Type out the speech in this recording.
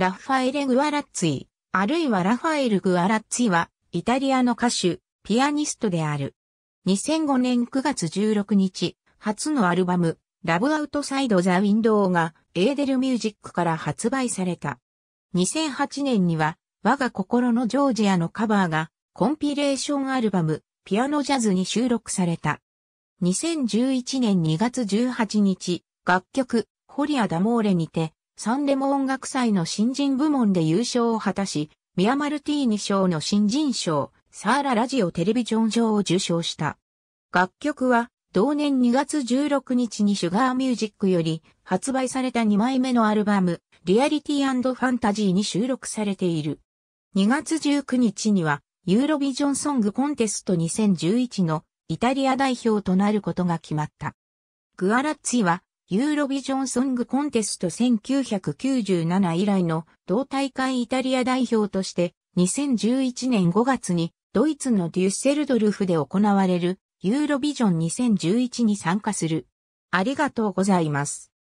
ラファエレ・グアラッツィ、あるいはラファエル・グアラッツィは、イタリアの歌手、ピアニストである。2005年9月16日、初のアルバム、ラブアウトサイドザ・ウィンドウが、エーデルミュージックから発売された。2008年には、我が心のジョージアのカバーが、コンピレーションアルバム、ピアノジャズに収録された。2011年2月18日、楽曲、ホリア・ダモーレにて、サンレモ音楽祭の新人部門で優勝を果たし、ミアマルティーニ賞の新人賞、サーララジオテレビジョン賞を受賞した。楽曲は、同年2月16日にシュガーミュージックより発売された2枚目のアルバム、リアリティファンタジーに収録されている。2月19日には、ユーロビジョンソングコンテスト2011のイタリア代表となることが決まった。グアラッツィはユーロビジョンソングコンテスト1997以来の同大会イタリア代表として2011年5月にドイツのデュッセルドルフで行われるユーロビジョン2011に参加する。ありがとうございます。